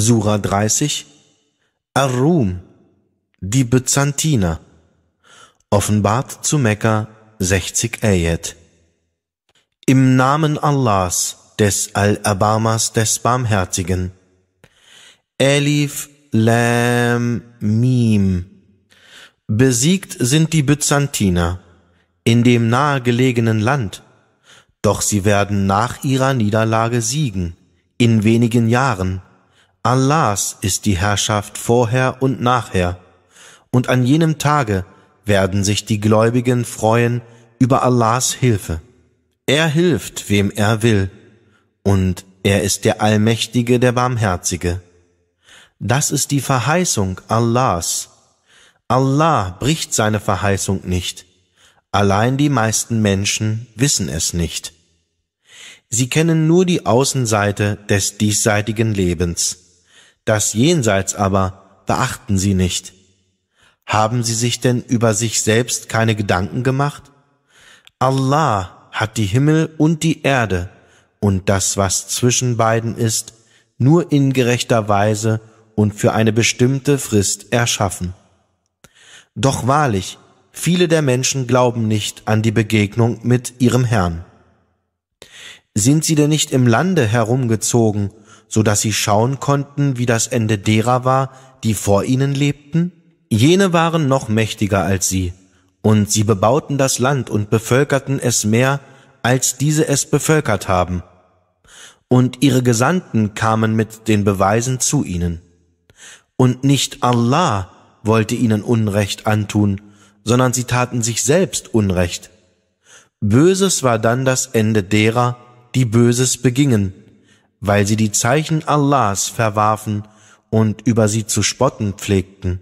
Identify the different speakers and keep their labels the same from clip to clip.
Speaker 1: Sura 30, Ar-Rum, die Byzantiner, offenbart zu Mekka 60 Ayat. Im Namen Allahs, des Al-Abamas, des Barmherzigen. Elif, Lam, Mim. Besiegt sind die Byzantiner in dem nahegelegenen Land, doch sie werden nach ihrer Niederlage siegen, in wenigen Jahren, Allahs ist die Herrschaft vorher und nachher, und an jenem Tage werden sich die Gläubigen freuen über Allahs Hilfe. Er hilft, wem er will, und er ist der Allmächtige, der Barmherzige. Das ist die Verheißung Allahs. Allah bricht seine Verheißung nicht. Allein die meisten Menschen wissen es nicht. Sie kennen nur die Außenseite des diesseitigen Lebens. Das Jenseits aber beachten sie nicht. Haben sie sich denn über sich selbst keine Gedanken gemacht? Allah hat die Himmel und die Erde und das, was zwischen beiden ist, nur in gerechter Weise und für eine bestimmte Frist erschaffen. Doch wahrlich, viele der Menschen glauben nicht an die Begegnung mit ihrem Herrn. Sind sie denn nicht im Lande herumgezogen so dass sie schauen konnten, wie das Ende derer war, die vor ihnen lebten? Jene waren noch mächtiger als sie, und sie bebauten das Land und bevölkerten es mehr, als diese es bevölkert haben. Und ihre Gesandten kamen mit den Beweisen zu ihnen. Und nicht Allah wollte ihnen Unrecht antun, sondern sie taten sich selbst Unrecht. Böses war dann das Ende derer, die Böses begingen, weil sie die Zeichen Allahs verwarfen und über sie zu spotten pflegten.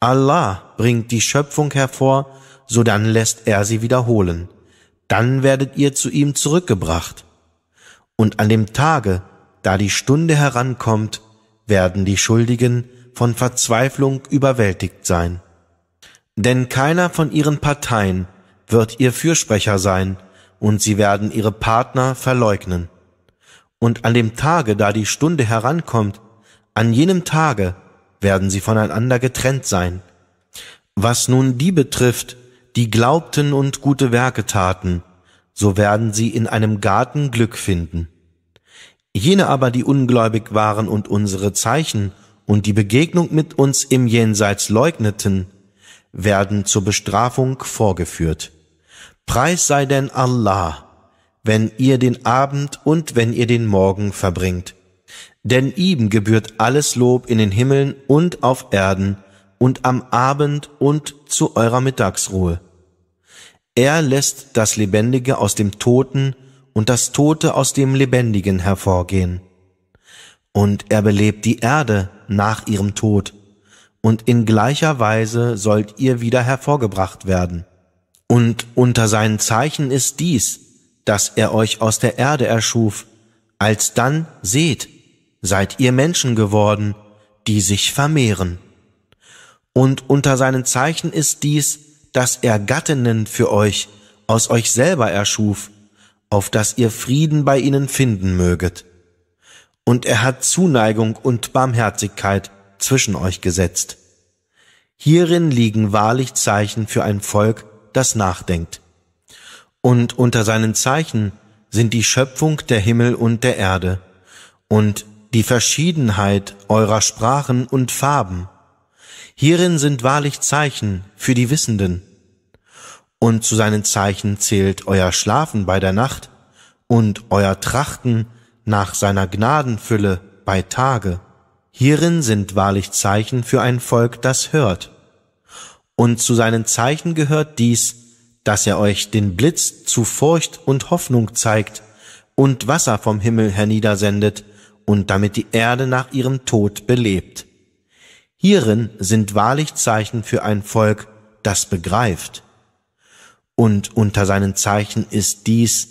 Speaker 1: Allah bringt die Schöpfung hervor, so dann lässt er sie wiederholen. Dann werdet ihr zu ihm zurückgebracht. Und an dem Tage, da die Stunde herankommt, werden die Schuldigen von Verzweiflung überwältigt sein. Denn keiner von ihren Parteien wird ihr Fürsprecher sein, und sie werden ihre Partner verleugnen und an dem Tage, da die Stunde herankommt, an jenem Tage werden sie voneinander getrennt sein. Was nun die betrifft, die glaubten und gute Werke taten, so werden sie in einem Garten Glück finden. Jene aber, die ungläubig waren und unsere Zeichen und die Begegnung mit uns im Jenseits leugneten, werden zur Bestrafung vorgeführt. Preis sei denn Allah, wenn ihr den Abend und wenn ihr den Morgen verbringt. Denn ihm gebührt alles Lob in den Himmeln und auf Erden und am Abend und zu eurer Mittagsruhe. Er lässt das Lebendige aus dem Toten und das Tote aus dem Lebendigen hervorgehen. Und er belebt die Erde nach ihrem Tod, und in gleicher Weise sollt ihr wieder hervorgebracht werden. Und unter seinen Zeichen ist dies, dass er euch aus der Erde erschuf. Alsdann seht, seid ihr Menschen geworden, die sich vermehren. Und unter seinen Zeichen ist dies, dass er Gattinnen für euch aus euch selber erschuf, auf dass ihr Frieden bei ihnen finden möget. Und er hat Zuneigung und Barmherzigkeit zwischen euch gesetzt. Hierin liegen wahrlich Zeichen für ein Volk, das nachdenkt und unter seinen Zeichen sind die Schöpfung der Himmel und der Erde und die Verschiedenheit eurer Sprachen und Farben. Hierin sind wahrlich Zeichen für die Wissenden. Und zu seinen Zeichen zählt euer Schlafen bei der Nacht und euer Trachten nach seiner Gnadenfülle bei Tage. Hierin sind wahrlich Zeichen für ein Volk, das hört. Und zu seinen Zeichen gehört dies, dass er euch den Blitz zu Furcht und Hoffnung zeigt und Wasser vom Himmel herniedersendet und damit die Erde nach ihrem Tod belebt. Hierin sind wahrlich Zeichen für ein Volk, das begreift. Und unter seinen Zeichen ist dies,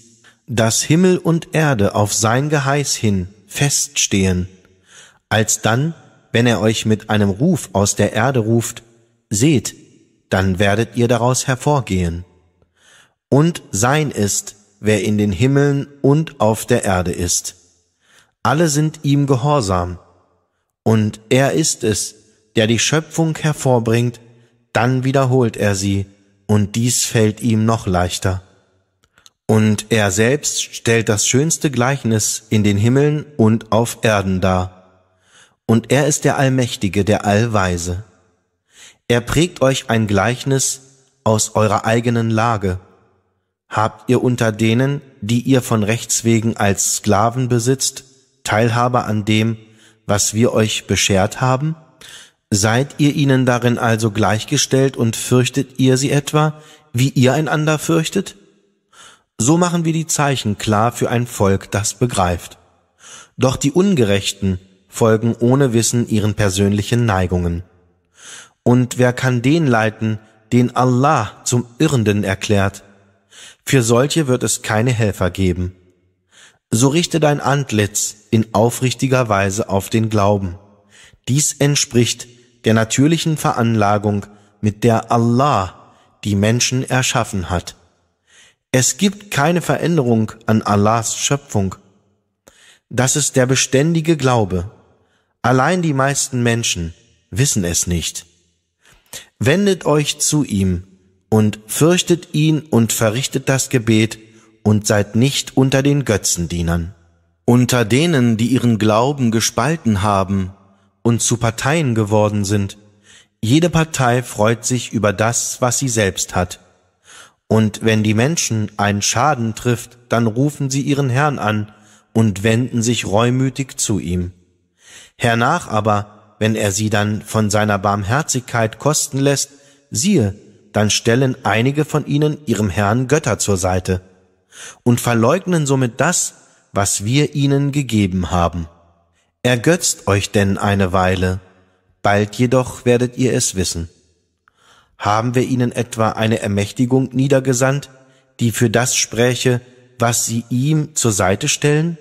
Speaker 1: dass Himmel und Erde auf sein Geheiß hin feststehen. als dann, wenn er euch mit einem Ruf aus der Erde ruft, seht, dann werdet ihr daraus hervorgehen und sein ist, wer in den Himmeln und auf der Erde ist. Alle sind ihm gehorsam, und er ist es, der die Schöpfung hervorbringt, dann wiederholt er sie, und dies fällt ihm noch leichter. Und er selbst stellt das schönste Gleichnis in den Himmeln und auf Erden dar. Und er ist der Allmächtige, der Allweise. Er prägt euch ein Gleichnis aus eurer eigenen Lage habt ihr unter denen, die ihr von Rechts wegen als Sklaven besitzt, Teilhabe an dem, was wir euch beschert haben? Seid ihr ihnen darin also gleichgestellt und fürchtet ihr sie etwa, wie ihr einander fürchtet? So machen wir die Zeichen klar für ein Volk, das begreift. Doch die Ungerechten folgen ohne Wissen ihren persönlichen Neigungen. Und wer kann den leiten, den Allah zum Irrenden erklärt? Für solche wird es keine Helfer geben. So richte dein Antlitz in aufrichtiger Weise auf den Glauben. Dies entspricht der natürlichen Veranlagung, mit der Allah die Menschen erschaffen hat. Es gibt keine Veränderung an Allahs Schöpfung. Das ist der beständige Glaube. Allein die meisten Menschen wissen es nicht. Wendet euch zu ihm, und fürchtet ihn und verrichtet das Gebet und seid nicht unter den Götzendienern. Unter denen, die ihren Glauben gespalten haben und zu Parteien geworden sind, jede Partei freut sich über das, was sie selbst hat. Und wenn die Menschen einen Schaden trifft, dann rufen sie ihren Herrn an und wenden sich reumütig zu ihm. Hernach aber, wenn er sie dann von seiner Barmherzigkeit kosten lässt, siehe, dann stellen einige von ihnen ihrem Herrn Götter zur Seite und verleugnen somit das, was wir ihnen gegeben haben. Ergötzt euch denn eine Weile, bald jedoch werdet ihr es wissen. Haben wir ihnen etwa eine Ermächtigung niedergesandt, die für das spräche, was sie ihm zur Seite stellen?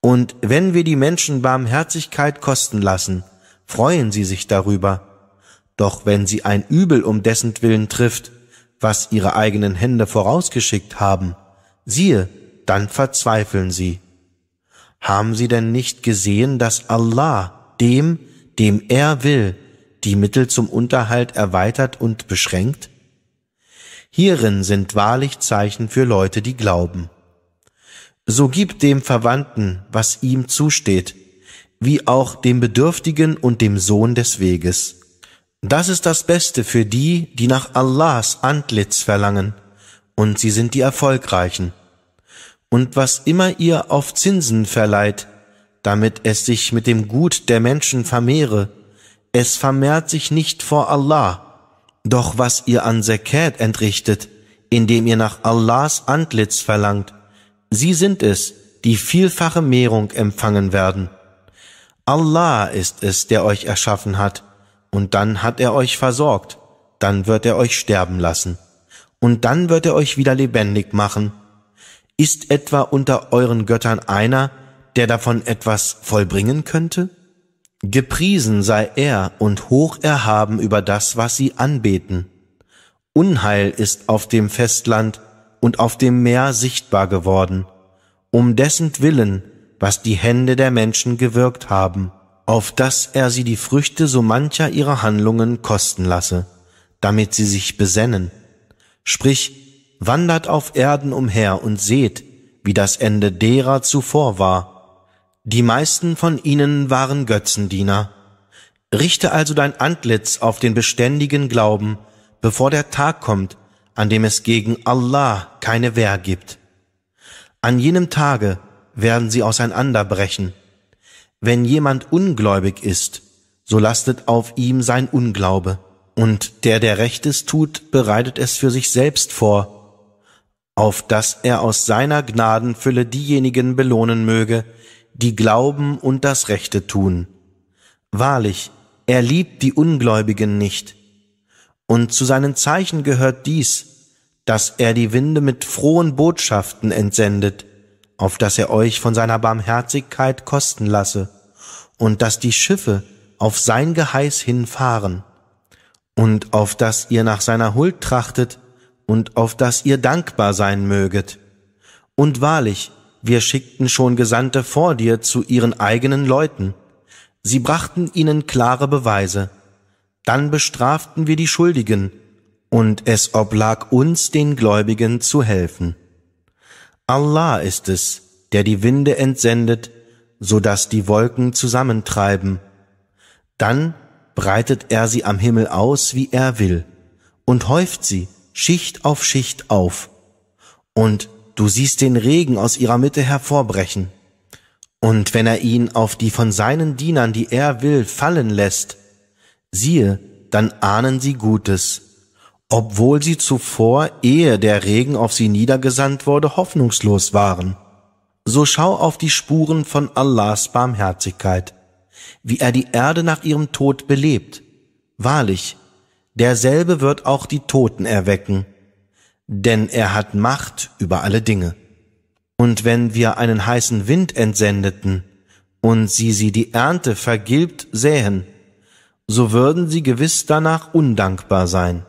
Speaker 1: Und wenn wir die Menschen Barmherzigkeit kosten lassen, freuen sie sich darüber, doch wenn sie ein Übel um dessentwillen trifft, was ihre eigenen Hände vorausgeschickt haben, siehe, dann verzweifeln sie. Haben sie denn nicht gesehen, dass Allah dem, dem er will, die Mittel zum Unterhalt erweitert und beschränkt? Hierin sind wahrlich Zeichen für Leute, die glauben. So gib dem Verwandten, was ihm zusteht, wie auch dem Bedürftigen und dem Sohn des Weges das ist das Beste für die, die nach Allahs Antlitz verlangen, und sie sind die Erfolgreichen. Und was immer ihr auf Zinsen verleiht, damit es sich mit dem Gut der Menschen vermehre, es vermehrt sich nicht vor Allah. Doch was ihr an Zakat entrichtet, indem ihr nach Allahs Antlitz verlangt, sie sind es, die vielfache Mehrung empfangen werden. Allah ist es, der euch erschaffen hat, und dann hat er euch versorgt, dann wird er euch sterben lassen, und dann wird er euch wieder lebendig machen. Ist etwa unter euren Göttern einer, der davon etwas vollbringen könnte? Gepriesen sei er und hoch erhaben über das, was sie anbeten. Unheil ist auf dem Festland und auf dem Meer sichtbar geworden, um dessen Willen, was die Hände der Menschen gewirkt haben auf dass er sie die Früchte so mancher ihrer Handlungen kosten lasse, damit sie sich besennen. Sprich, wandert auf Erden umher und seht, wie das Ende derer zuvor war. Die meisten von ihnen waren Götzendiener. Richte also dein Antlitz auf den beständigen Glauben, bevor der Tag kommt, an dem es gegen Allah keine Wehr gibt. An jenem Tage werden sie auseinanderbrechen wenn jemand ungläubig ist, so lastet auf ihm sein Unglaube, und der, der Rechtes tut, bereitet es für sich selbst vor, auf dass er aus seiner Gnadenfülle diejenigen belohnen möge, die glauben und das Rechte tun. Wahrlich, er liebt die Ungläubigen nicht. Und zu seinen Zeichen gehört dies, dass er die Winde mit frohen Botschaften entsendet, auf dass er euch von seiner Barmherzigkeit kosten lasse und dass die Schiffe auf sein Geheiß hinfahren und auf dass ihr nach seiner Huld trachtet und auf dass ihr dankbar sein möget. Und wahrlich, wir schickten schon Gesandte vor dir zu ihren eigenen Leuten. Sie brachten ihnen klare Beweise. Dann bestraften wir die Schuldigen, und es oblag uns den Gläubigen zu helfen. Allah ist es, der die Winde entsendet so dass die Wolken zusammentreiben. Dann breitet er sie am Himmel aus, wie er will, und häuft sie Schicht auf Schicht auf. Und du siehst den Regen aus ihrer Mitte hervorbrechen. Und wenn er ihn auf die von seinen Dienern, die er will, fallen lässt, siehe, dann ahnen sie Gutes, obwohl sie zuvor, ehe der Regen auf sie niedergesandt wurde, hoffnungslos waren so schau auf die Spuren von Allahs Barmherzigkeit, wie er die Erde nach ihrem Tod belebt. Wahrlich, derselbe wird auch die Toten erwecken, denn er hat Macht über alle Dinge. Und wenn wir einen heißen Wind entsendeten und sie sie die Ernte vergilbt sähen, so würden sie gewiss danach undankbar sein.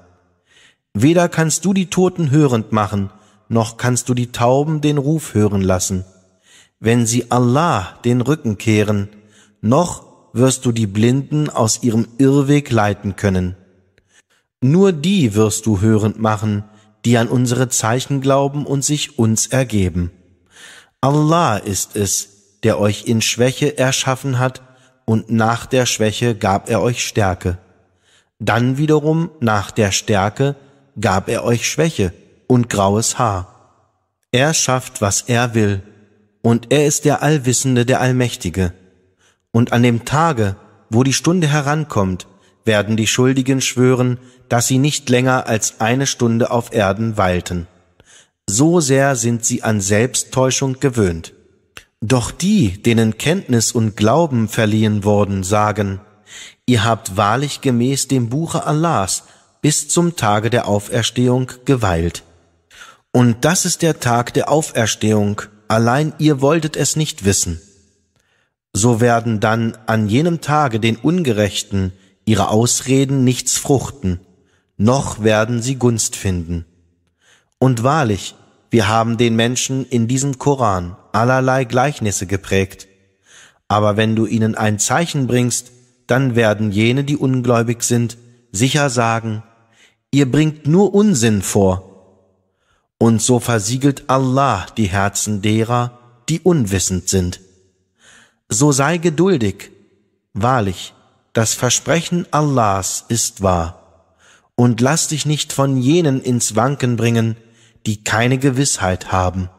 Speaker 1: Weder kannst du die Toten hörend machen, noch kannst du die Tauben den Ruf hören lassen wenn sie Allah den Rücken kehren, noch wirst du die Blinden aus ihrem Irrweg leiten können. Nur die wirst du hörend machen, die an unsere Zeichen glauben und sich uns ergeben. Allah ist es, der euch in Schwäche erschaffen hat, und nach der Schwäche gab er euch Stärke. Dann wiederum nach der Stärke gab er euch Schwäche und graues Haar. Er schafft, was er will, und er ist der Allwissende, der Allmächtige. Und an dem Tage, wo die Stunde herankommt, werden die Schuldigen schwören, dass sie nicht länger als eine Stunde auf Erden weilten. So sehr sind sie an Selbsttäuschung gewöhnt. Doch die, denen Kenntnis und Glauben verliehen wurden, sagen, ihr habt wahrlich gemäß dem Buche Allahs bis zum Tage der Auferstehung geweilt. Und das ist der Tag der Auferstehung, allein ihr wolltet es nicht wissen. So werden dann an jenem Tage den Ungerechten ihre Ausreden nichts fruchten, noch werden sie Gunst finden. Und wahrlich, wir haben den Menschen in diesem Koran allerlei Gleichnisse geprägt. Aber wenn du ihnen ein Zeichen bringst, dann werden jene, die ungläubig sind, sicher sagen, ihr bringt nur Unsinn vor, und so versiegelt Allah die Herzen derer, die unwissend sind. So sei geduldig. Wahrlich, das Versprechen Allahs ist wahr. Und lass dich nicht von jenen ins Wanken bringen, die keine Gewissheit haben.